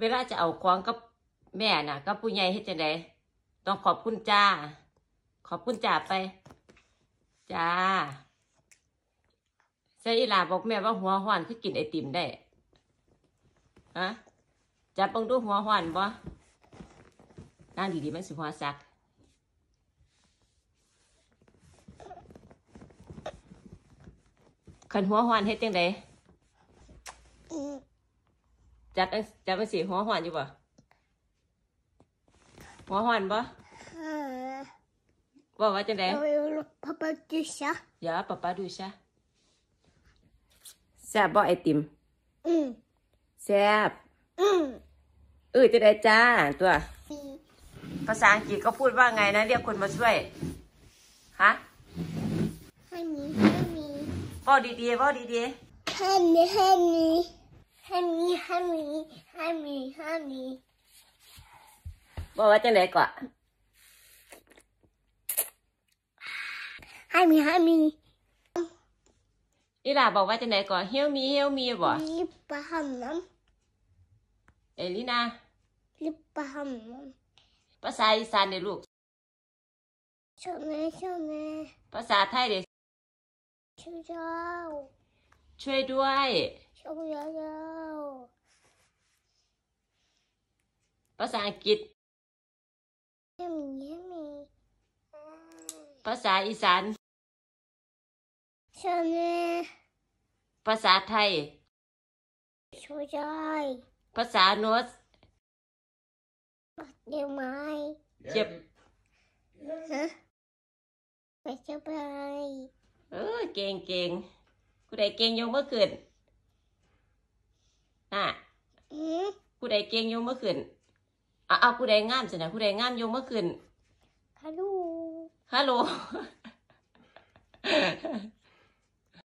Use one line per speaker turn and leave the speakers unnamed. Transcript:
เวลาจะเอาของกับแม่น่ะ กับผู้ใหญ่เฮ็ดจังไดต้องขอบคุณจ้า ขอบคุณจ้าไป จ้าเซอีลาบอกแม่ว่าหัวห้อนคือกินไอติมได้ฮะจับบังดูหัวห้อนบ่นังดีๆมันสิหัวซักขันหัวหอนเฮ็ดจังได๋จัดจัดเป็นสีหัวหอนอยู่ปะหัวหอนปะบอกว่าจะไหนป๊าป๊าดูชะอย่าป๊าป๊าดูชะแซ่บบ่ไอติมแซ่บเออจะได้จ้าตัว ภาษาอังกฤษก็พูดว่าไงนะ เรียกคนมาช่วยฮะให้มีให้มีบ่ดีดีบ่ดีดีให้มีให้มี honey honey h o บอกว่าจะไหนก่อนฮ n e y honey อีล่าบอกว่าจะไหนก่อนเฮียวมีเฮียวมีบ่ลิปปะหมน้ำเอลินาลิปปะหมน้ำภาษาอีสานเด้ลูกชอบหม่ชอบหมภาษาไทยเด้ช่วยด้วยช่วยด้วยตองยาวภาษาอังกฤษยี่ยมเยี่ภาษาอีสานชนภาษาไทยช่วยภาษาโนสเดียวไม้เจ็บฮะไ่เจ็บไปเออเก่งเก่ง กูได้เก่งยงเมื่อคืนอ่ะผู้ใดเก่งยกเมื่อคืนอเอาผู้ใดงามสินะผู้ใดงามโยกเมื่อคืน ฮัลโหล ฮัลโหล